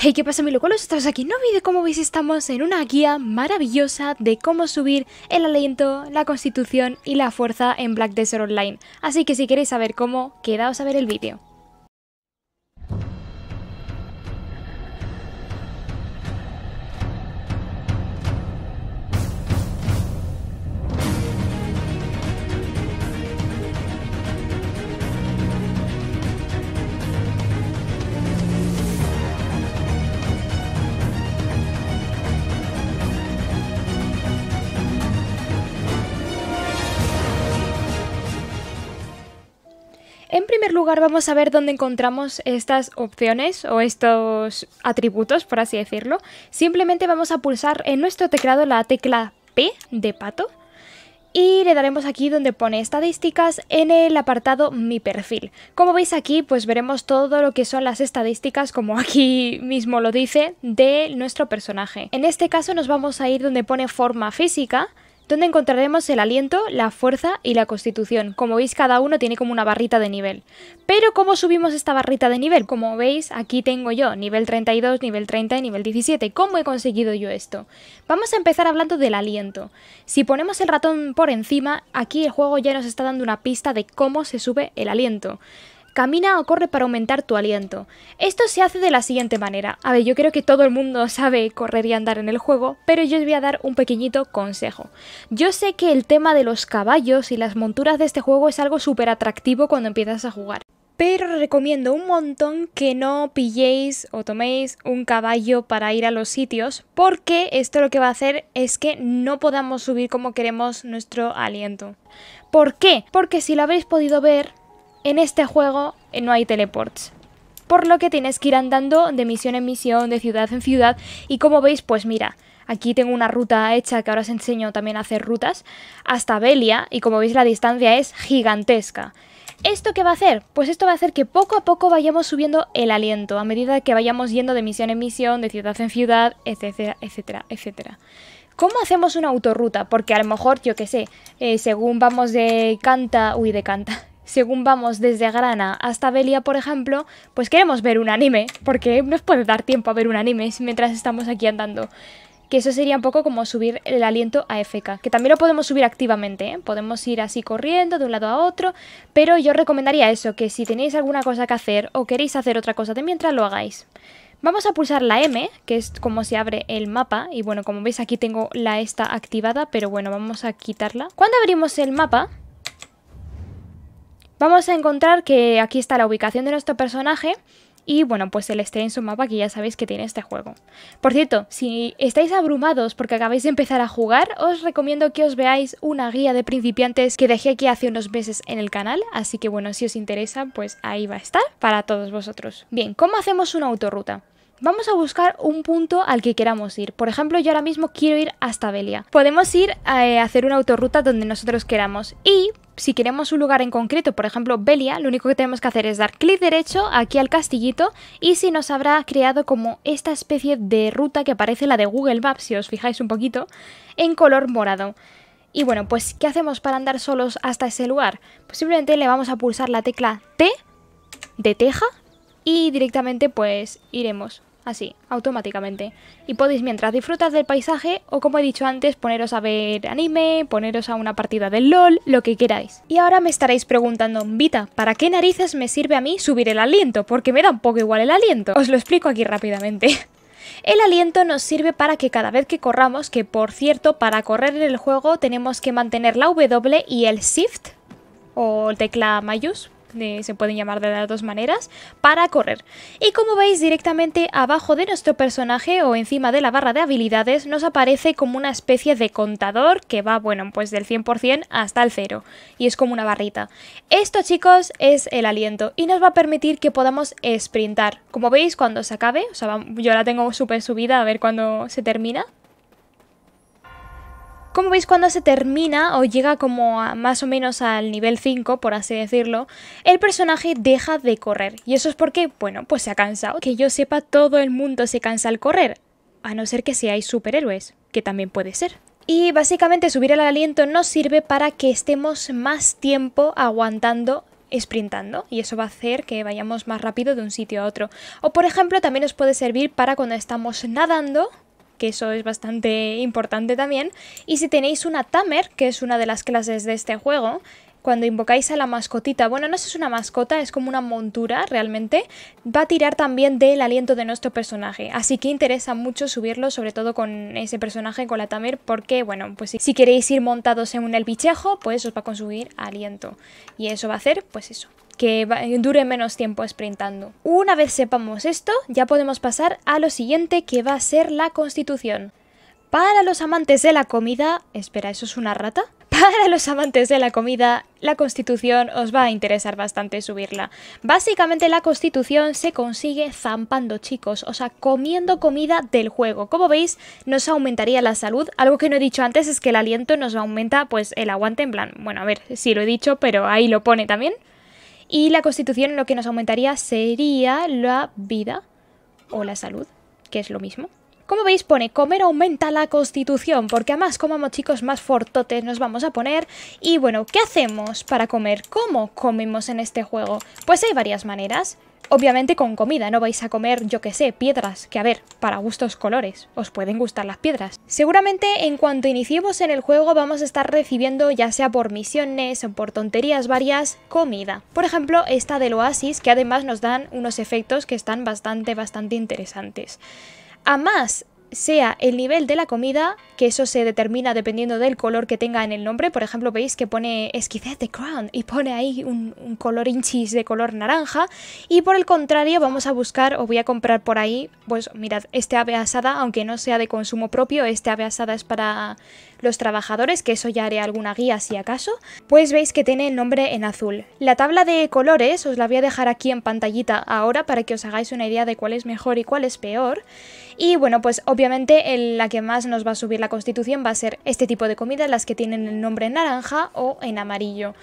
Hey, ¿qué pasa mi locuelos? Estamos aquí No un vídeo como veis estamos en una guía maravillosa de cómo subir el aliento, la constitución y la fuerza en Black Desert Online. Así que si queréis saber cómo, quedaos a ver el vídeo. En primer lugar vamos a ver dónde encontramos estas opciones o estos atributos, por así decirlo. Simplemente vamos a pulsar en nuestro teclado la tecla P de pato y le daremos aquí donde pone estadísticas en el apartado mi perfil. Como veis aquí pues veremos todo lo que son las estadísticas como aquí mismo lo dice de nuestro personaje. En este caso nos vamos a ir donde pone forma física donde encontraremos el aliento, la fuerza y la constitución. Como veis, cada uno tiene como una barrita de nivel. Pero, ¿cómo subimos esta barrita de nivel? Como veis, aquí tengo yo nivel 32, nivel 30 y nivel 17. ¿Cómo he conseguido yo esto? Vamos a empezar hablando del aliento. Si ponemos el ratón por encima, aquí el juego ya nos está dando una pista de cómo se sube el aliento. Camina o corre para aumentar tu aliento. Esto se hace de la siguiente manera. A ver, yo creo que todo el mundo sabe correr y andar en el juego, pero yo os voy a dar un pequeñito consejo. Yo sé que el tema de los caballos y las monturas de este juego es algo súper atractivo cuando empiezas a jugar pero recomiendo un montón que no pilléis o toméis un caballo para ir a los sitios, porque esto lo que va a hacer es que no podamos subir como queremos nuestro aliento. ¿Por qué? Porque si lo habéis podido ver, en este juego no hay teleports, por lo que tienes que ir andando de misión en misión, de ciudad en ciudad, y como veis, pues mira, aquí tengo una ruta hecha que ahora os enseño también a hacer rutas, hasta Belia, y como veis la distancia es gigantesca. ¿Esto qué va a hacer? Pues esto va a hacer que poco a poco vayamos subiendo el aliento, a medida que vayamos yendo de misión en misión, de ciudad en ciudad, etcétera, etcétera, etcétera. ¿Cómo hacemos una autorruta? Porque a lo mejor, yo qué sé, eh, según vamos de Canta, uy, de Canta, según vamos desde Grana hasta Belia, por ejemplo, pues queremos ver un anime, porque nos puede dar tiempo a ver un anime mientras estamos aquí andando. Que eso sería un poco como subir el aliento a FK, que también lo podemos subir activamente, ¿eh? podemos ir así corriendo de un lado a otro, pero yo recomendaría eso, que si tenéis alguna cosa que hacer o queréis hacer otra cosa de mientras, lo hagáis. Vamos a pulsar la M, que es como se abre el mapa. Y bueno, como veis aquí tengo la esta activada, pero bueno, vamos a quitarla. Cuando abrimos el mapa, vamos a encontrar que aquí está la ubicación de nuestro personaje y bueno, pues el en su mapa que ya sabéis que tiene este juego. Por cierto, si estáis abrumados porque acabáis de empezar a jugar, os recomiendo que os veáis una guía de principiantes que dejé aquí hace unos meses en el canal, así que bueno, si os interesa, pues ahí va a estar para todos vosotros. Bien, ¿cómo hacemos una autorruta? Vamos a buscar un punto al que queramos ir. Por ejemplo, yo ahora mismo quiero ir hasta Belia. Podemos ir eh, a hacer una autorruta donde nosotros queramos. Y si queremos un lugar en concreto, por ejemplo Belia, lo único que tenemos que hacer es dar clic derecho aquí al castillito y si nos habrá creado como esta especie de ruta que aparece la de Google Maps, si os fijáis un poquito, en color morado. Y bueno, pues ¿qué hacemos para andar solos hasta ese lugar? Pues simplemente le vamos a pulsar la tecla T de teja y directamente pues iremos así, automáticamente. Y podéis mientras disfrutas del paisaje o como he dicho antes, poneros a ver anime, poneros a una partida del LOL, lo que queráis. Y ahora me estaréis preguntando, Vita, ¿para qué narices me sirve a mí subir el aliento? Porque me da un poco igual el aliento. Os lo explico aquí rápidamente. El aliento nos sirve para que cada vez que corramos, que por cierto, para correr en el juego tenemos que mantener la W y el Shift, o tecla mayús, se pueden llamar de las dos maneras, para correr. Y como veis, directamente abajo de nuestro personaje o encima de la barra de habilidades nos aparece como una especie de contador que va, bueno, pues del 100% hasta el cero Y es como una barrita. Esto, chicos, es el aliento y nos va a permitir que podamos sprintar. Como veis, cuando se acabe, o sea, yo la tengo súper subida a ver cuando se termina, como veis, cuando se termina o llega como a, más o menos al nivel 5, por así decirlo, el personaje deja de correr. Y eso es porque, bueno, pues se ha cansado. Que yo sepa, todo el mundo se cansa al correr, a no ser que seáis superhéroes, que también puede ser. Y básicamente subir el aliento nos sirve para que estemos más tiempo aguantando sprintando y eso va a hacer que vayamos más rápido de un sitio a otro. O por ejemplo también nos puede servir para cuando estamos nadando que eso es bastante importante también. Y si tenéis una Tamer, que es una de las clases de este juego, cuando invocáis a la mascotita, bueno, no es una mascota, es como una montura realmente, va a tirar también del aliento de nuestro personaje. Así que interesa mucho subirlo, sobre todo con ese personaje, con la Tamer, porque, bueno, pues si, queréis ir montados en un elbichejo, pues os va a consumir aliento. Y eso va a hacer, pues eso, que dure menos tiempo sprintando. Una vez sepamos esto, ya podemos pasar a lo siguiente que va a ser la constitución. Para los amantes de la comida... Espera, ¿eso es una rata? Para los amantes de la comida, la Constitución os va a interesar bastante subirla. Básicamente la Constitución se consigue zampando, chicos, o sea, comiendo comida del juego. Como veis, nos aumentaría la salud. Algo que no he dicho antes es que el aliento nos aumenta pues el aguante en plan, bueno, a ver, sí lo he dicho, pero ahí lo pone también. Y la constitución lo que nos aumentaría sería la vida o la salud, que es lo mismo. Como veis pone, comer aumenta la constitución, porque a más comamos chicos, más fortotes nos vamos a poner. Y bueno, ¿qué hacemos para comer? ¿Cómo comemos en este juego? Pues hay varias maneras. Obviamente con comida, no vais a comer, yo que sé, piedras, que a ver, para gustos colores, os pueden gustar las piedras. Seguramente en cuanto iniciemos en el juego vamos a estar recibiendo, ya sea por misiones o por tonterías varias, comida. Por ejemplo, esta del oasis, que además nos dan unos efectos que están bastante, bastante interesantes. A más, sea el nivel de la comida, que eso se determina dependiendo del color que tenga en el nombre. Por ejemplo, veis que pone Esquizet de Crown y pone ahí un, un, color inchis de color naranja. Y por el contrario, vamos a buscar o voy a comprar por ahí, pues mirad, este ave asada, aunque no sea de consumo propio, este ave asada es para los trabajadores, que eso ya haré alguna guía si acaso, pues veis que tiene el nombre en azul. La tabla de colores os la voy a dejar aquí en pantallita ahora para que os hagáis una idea de cuál es mejor y cuál es peor. Y bueno, pues obviamente la que más nos va a subir la constitución va a ser este tipo de comida, las que tienen el nombre en naranja o en amarillo.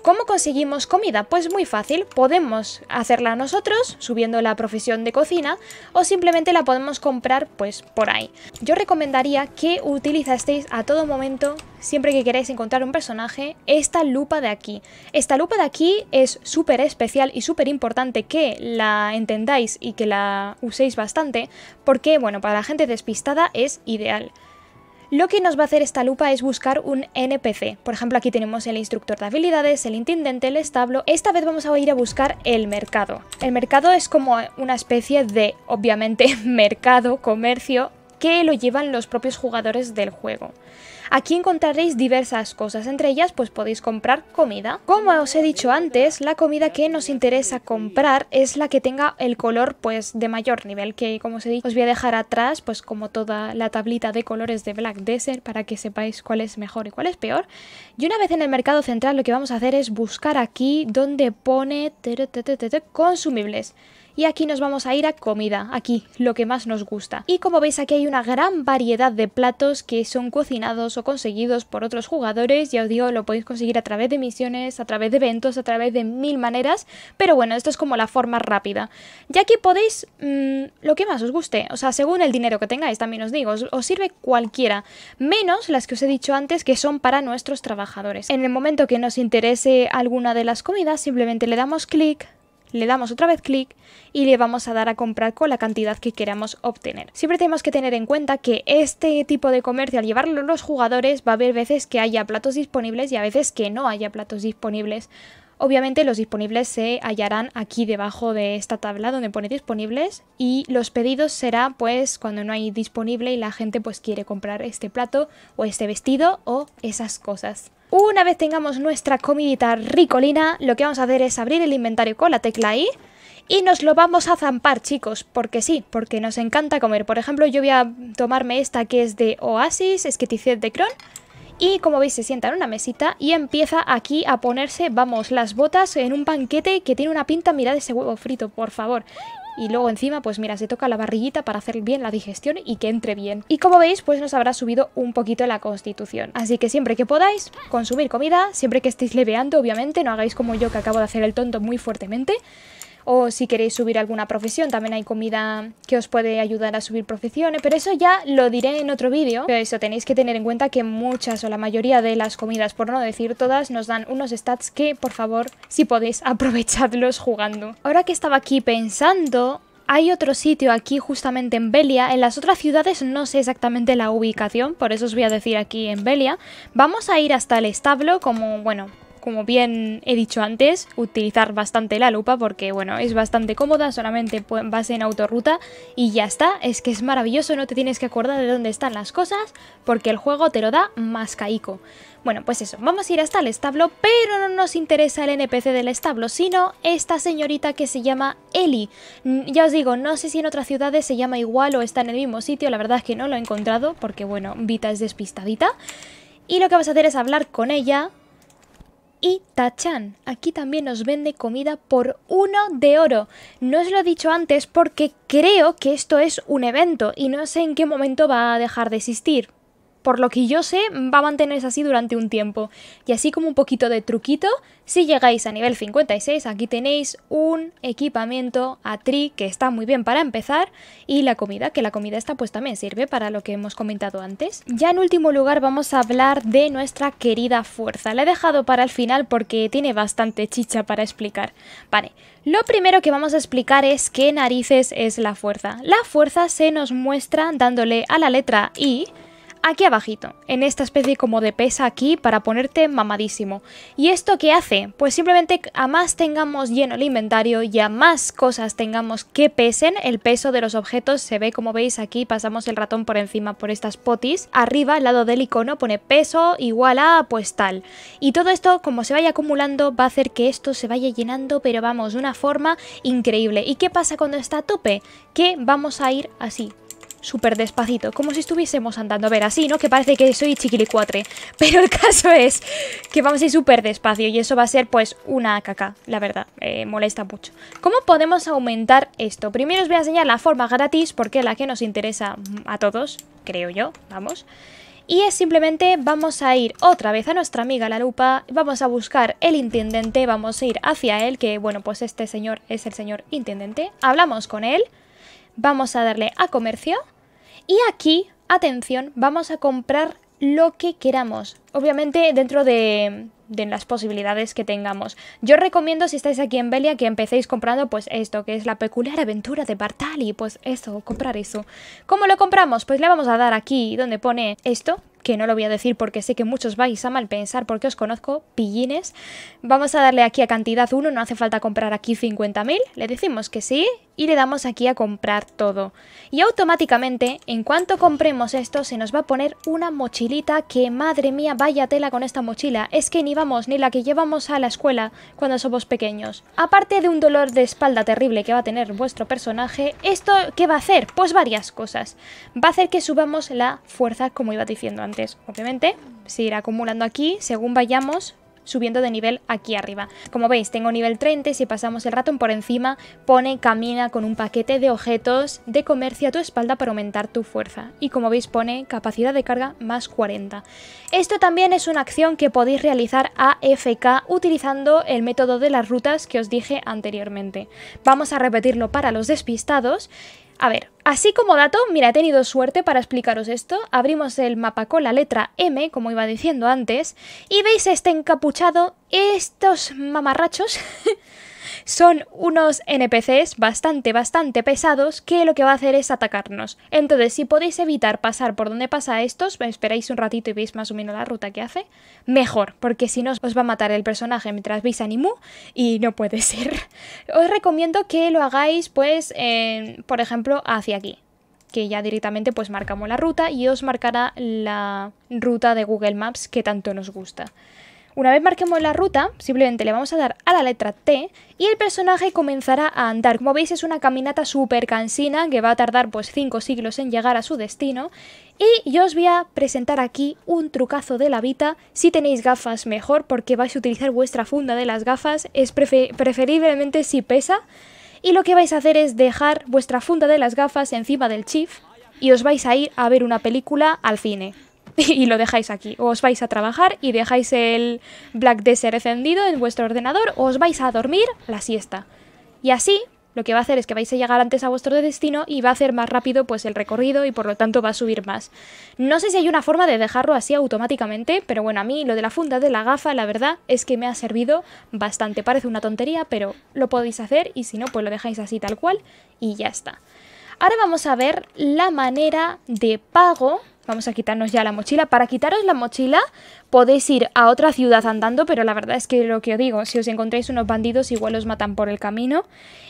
¿Cómo conseguimos comida? Pues muy fácil, podemos hacerla nosotros subiendo la profesión de cocina o simplemente la podemos comprar pues por ahí. Yo recomendaría que utilizasteis a todos momento, siempre que queráis encontrar un personaje, esta lupa de aquí. Esta lupa de aquí es súper especial y súper importante que la entendáis y que la uséis bastante, porque, bueno, para la gente despistada es ideal. Lo que nos va a hacer esta lupa es buscar un NPC. Por ejemplo, aquí tenemos el instructor de habilidades, el intendente, el establo. Esta vez vamos a ir a buscar el mercado. El mercado es como una especie de, obviamente, mercado, comercio, que lo llevan los propios jugadores del juego. Aquí encontraréis diversas cosas, entre ellas pues podéis comprar comida. Como os he dicho antes, la comida que nos interesa comprar es la que tenga el color pues de mayor nivel, que como os he dicho os voy a dejar atrás pues como toda la tablita de colores de Black Desert para que sepáis cuál es mejor y cuál es peor. Y una vez en el mercado central lo que vamos a hacer es buscar aquí donde pone consumibles. Y aquí nos vamos a ir a comida, aquí, lo que más nos gusta. Y como veis aquí hay una gran variedad de platos que son cocinados o conseguidos por otros jugadores, ya os digo, lo podéis conseguir a través de misiones, a través de eventos, a través de mil maneras, pero bueno, esto es como la forma rápida. Ya que podéis mm, lo que más os guste, o sea, según el dinero que tengáis, también os digo, os, os sirve cualquiera, menos las que os he dicho antes que son para nuestros trabajadores. En el momento que nos interese alguna de las comidas, simplemente le damos clic le damos otra vez clic y le vamos a dar a comprar con la cantidad que queramos obtener. Siempre tenemos que tener en cuenta que este tipo de comercio al llevarlo los jugadores va a haber veces que haya platos disponibles y a veces que no haya platos disponibles. Obviamente los disponibles se hallarán aquí debajo de esta tabla donde pone disponibles y los pedidos será pues cuando no hay disponible y la gente pues quiere comprar este plato o este vestido o esas cosas. Una vez tengamos nuestra comidita ricolina, lo que vamos a hacer es abrir el inventario con la tecla I y nos lo vamos a zampar, chicos, porque sí, porque nos encanta comer. Por ejemplo, yo voy a tomarme esta que es de Oasis, tizet de Cron. Y como veis, se sienta en una mesita y empieza aquí a ponerse, vamos, las botas en un banquete que tiene una pinta, mirad ese huevo frito, por favor y luego encima, pues mira, se toca la barriguita para hacer bien la digestión y que entre bien. Y como veis, pues nos habrá subido un poquito la constitución. Así que siempre que podáis, consumir comida, siempre que estéis leveando, obviamente, no hagáis como yo que acabo de hacer el tonto muy fuertemente, o si queréis subir alguna profesión, también hay comida que os puede ayudar a subir profesiones, pero eso ya lo diré en otro vídeo, pero eso tenéis que tener en cuenta que muchas o la mayoría de las comidas, por no decir todas, nos dan unos stats que, por favor, si podéis, aprovechadlos jugando. Ahora que estaba aquí pensando, hay otro sitio aquí justamente en Belia. En las otras ciudades no sé exactamente la ubicación, por eso os voy a decir aquí en Belia. Vamos a ir hasta el establo como, bueno, como bien he dicho antes, utilizar bastante la lupa porque, bueno, es bastante cómoda, solamente vas en autorruta y ya está. Es que es maravilloso, no te tienes que acordar de dónde están las cosas porque el juego te lo da más caico. Bueno, pues eso, vamos a ir hasta el establo, pero no nos interesa el NPC del establo, sino esta señorita que se llama Ellie. Ya os digo, no sé si en otras ciudades se llama igual o está en el mismo sitio, la verdad es que no lo he encontrado porque, bueno, Vita es despistadita. Y lo que vas a hacer es hablar con ella, y Tachan, aquí también nos vende comida por uno de oro. No os lo he dicho antes porque creo que esto es un evento y no sé en qué momento va a dejar de existir, por lo que yo sé, va a mantenerse así durante un tiempo. Y así como un poquito de truquito, si llegáis a nivel 56, aquí tenéis un equipamiento a tri que está muy bien para empezar y la comida, que la comida esta pues también sirve para lo que hemos comentado antes. Ya en último lugar vamos a hablar de nuestra querida fuerza. La he dejado para el final porque tiene bastante chicha para explicar. Vale, lo primero que vamos a explicar es qué narices es la fuerza. La fuerza se nos muestra dándole a la letra I aquí abajito, en esta especie como de pesa aquí para ponerte mamadísimo. ¿Y esto qué hace? Pues simplemente a más tengamos lleno el inventario y a más cosas tengamos que pesen, el peso de los objetos se ve como veis aquí, pasamos el ratón por encima por estas potis, arriba al lado del icono pone peso igual a pues tal. Y todo esto como se vaya acumulando va a hacer que esto se vaya llenando, pero vamos, de una forma increíble. ¿Y qué pasa cuando está a tope? Que vamos a ir así, súper despacito, como si estuviésemos andando. A ver, así, ¿no? Que parece que soy chiquilicuatre. Pero el caso es que vamos a ir súper despacio y eso va a ser, pues, una caca, la verdad. Eh, molesta mucho. ¿Cómo podemos aumentar esto? Primero os voy a enseñar la forma gratis, porque es la que nos interesa a todos, creo yo, vamos. Y es simplemente, vamos a ir otra vez a nuestra amiga la lupa, vamos a buscar el intendente, vamos a ir hacia él, que bueno, pues este señor es el señor intendente. Hablamos con él vamos a darle a comercio y aquí, atención, vamos a comprar lo que queramos. Obviamente dentro de, las posibilidades que tengamos. Yo recomiendo si estáis aquí en Belia que empecéis comprando pues esto, que es la peculiar aventura de Bartali. Pues eso, comprar eso. ¿Cómo lo compramos? Pues le vamos a dar aquí donde pone esto, que no lo voy a decir porque sé que muchos vais a mal pensar porque os conozco, pillines. Vamos a darle aquí a cantidad 1, no hace falta comprar aquí 50.000. Le decimos que sí y le damos aquí a comprar todo. Y automáticamente, en cuanto compremos esto, se nos va a poner una mochilita que, madre mía, vaya tela con esta mochila. Es que ni vamos ni la que llevamos a la escuela cuando somos pequeños. Aparte de un dolor de espalda terrible que va a tener vuestro personaje, ¿esto qué va a hacer? Pues varias cosas. Va a hacer que subamos la fuerza, como iba diciendo antes, obviamente. Se irá acumulando aquí, según vayamos subiendo de nivel aquí arriba. Como veis, tengo nivel 30 si pasamos el ratón por encima, pone camina con un paquete de objetos de comercio a tu espalda para aumentar tu fuerza. Y como veis, pone capacidad de carga más 40. Esto también es una acción que podéis realizar AFK utilizando el método de las rutas que os dije anteriormente. Vamos a repetirlo para los despistados a ver, así como dato, mira, he tenido suerte para explicaros esto. Abrimos el mapa con la letra M, como iba diciendo antes, y veis este encapuchado, estos mamarrachos... Son unos NPCs bastante, bastante pesados que lo que va a hacer es atacarnos. Entonces, si podéis evitar pasar por donde pasa estos, esperáis un ratito y veis más o menos la ruta que hace, mejor, porque si no os va a matar el personaje mientras veis Nimu y no puede ser. Os recomiendo que lo hagáis, pues, por ejemplo, hacia aquí que ya directamente pues marcamos la ruta y os marcará la ruta de Google Maps que tanto nos gusta. Una vez marquemos la ruta, simplemente le vamos a dar a la letra T y el personaje comenzará a andar. Como veis es una caminata súper cansina que va a tardar pues 5 siglos en llegar a su destino. Y yo os voy a presentar aquí un trucazo de la vida. Si tenéis gafas mejor porque vais a utilizar vuestra funda de las gafas, es preferiblemente si pesa. Y lo que vais a hacer es dejar vuestra funda de las gafas encima del chif y os vais a ir a ver una película al cine. y lo dejáis aquí. O os vais a trabajar y dejáis el Black Desert encendido en vuestro ordenador o os vais a dormir la siesta. Y así lo que va a hacer es que vais a llegar antes a vuestro destino y va a hacer más rápido pues el recorrido y por lo tanto va a subir más. No sé si hay una forma de dejarlo así automáticamente, pero bueno, a mí lo de la funda de la gafa la verdad es que me ha servido bastante. Parece una tontería, pero lo podéis hacer y si no pues lo dejáis así tal cual y ya está. Ahora vamos a ver la manera de pago Vamos a quitarnos ya la mochila. Para quitaros la mochila podéis ir a otra ciudad andando, pero la verdad es que lo que os digo, si os encontráis unos bandidos igual os matan por el camino.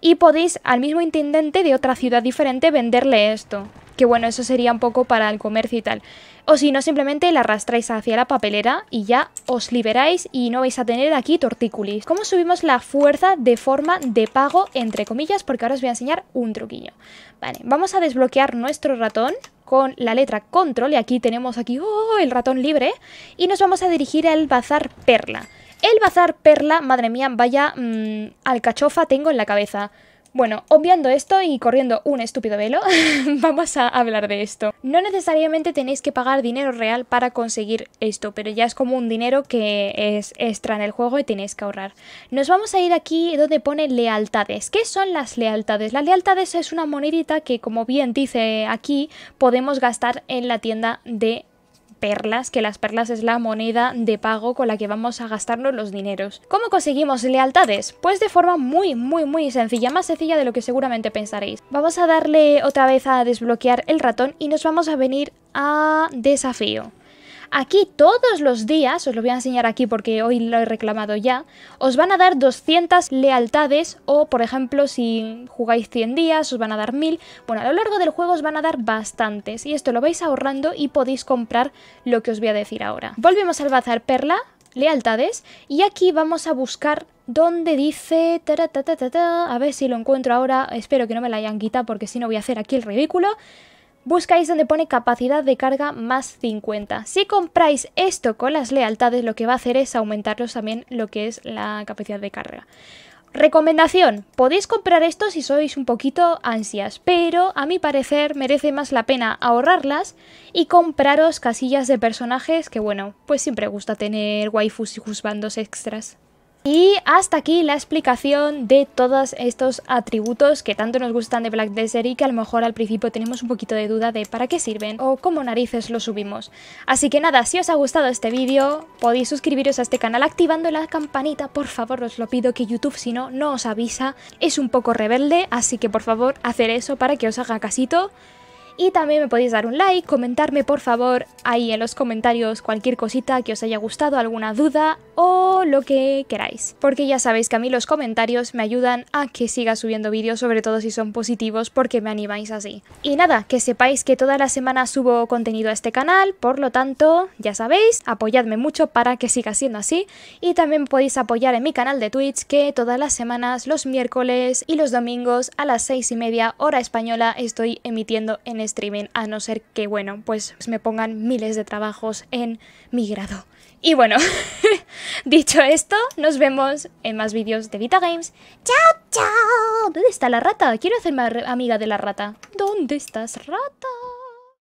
Y podéis al mismo intendente de otra ciudad diferente venderle esto. Que bueno, eso sería un poco para el comercio y tal. O si no, simplemente la arrastráis hacia la papelera y ya os liberáis y no vais a tener aquí tortículis. ¿Cómo subimos la fuerza de forma de pago, entre comillas? Porque ahora os voy a enseñar un truquillo. Vale, vamos a desbloquear nuestro ratón con la letra control y aquí tenemos aquí oh, el ratón libre y nos vamos a dirigir al bazar perla. El bazar perla, madre mía, vaya mm, alcachofa tengo en la cabeza. Bueno, obviando esto y corriendo un estúpido velo, vamos a hablar de esto. No necesariamente tenéis que pagar dinero real para conseguir esto, pero ya es como un dinero que es extra en el juego y tenéis que ahorrar. Nos vamos a ir aquí donde pone lealtades. ¿Qué son las lealtades? Las lealtades es una monedita que, como bien dice aquí, podemos gastar en la tienda de perlas, que las perlas es la moneda de pago con la que vamos a gastarnos los dineros. ¿Cómo conseguimos lealtades? Pues de forma muy, muy, muy sencilla, más sencilla de lo que seguramente pensaréis. Vamos a darle otra vez a desbloquear el ratón y nos vamos a venir a desafío. Aquí todos los días, os lo voy a enseñar aquí porque hoy lo he reclamado ya, os van a dar 200 lealtades o por ejemplo si jugáis 100 días os van a dar 1000. Bueno, a lo largo del juego os van a dar bastantes y esto lo vais ahorrando y podéis comprar lo que os voy a decir ahora. Volvemos al bazar Perla, lealtades y aquí vamos a buscar donde dice... a ver si lo encuentro ahora, espero que no me la hayan quitado porque si no voy a hacer aquí el ridículo buscáis donde pone capacidad de carga más 50. Si compráis esto con las lealtades, lo que va a hacer es aumentaros también lo que es la capacidad de carga. Recomendación, podéis comprar esto si sois un poquito ansias, pero a mi parecer merece más la pena ahorrarlas y compraros casillas de personajes que bueno, pues siempre gusta tener waifus y husbandos extras. Y hasta aquí la explicación de todos estos atributos que tanto nos gustan de Black Desert y que a lo mejor al principio tenemos un poquito de duda de para qué sirven o cómo narices los subimos. Así que nada, si os ha gustado este vídeo podéis suscribiros a este canal activando la campanita, por favor os lo pido que YouTube si no, no os avisa. Es un poco rebelde, así que por favor hacer eso para que os haga casito. Y también me podéis dar un like, comentarme por favor ahí en los comentarios cualquier cosita que os haya gustado, alguna duda o lo que queráis. Porque ya sabéis que a mí los comentarios me ayudan a que siga subiendo vídeos, sobre todo si son positivos porque me animáis así. Y nada, que sepáis que toda la semana subo contenido a este canal, por lo tanto, ya sabéis, apoyadme mucho para que siga siendo así. Y también podéis apoyar en mi canal de Twitch que todas las semanas, los miércoles y los domingos a las seis y media hora española estoy emitiendo en este streaming, a no ser que, bueno, pues me pongan miles de trabajos en mi grado. Y bueno, dicho esto, nos vemos en más vídeos de Vita Games. ¡Chao, chao! ¿Dónde está la rata? Quiero hacerme amiga de la rata. ¿Dónde estás, rata?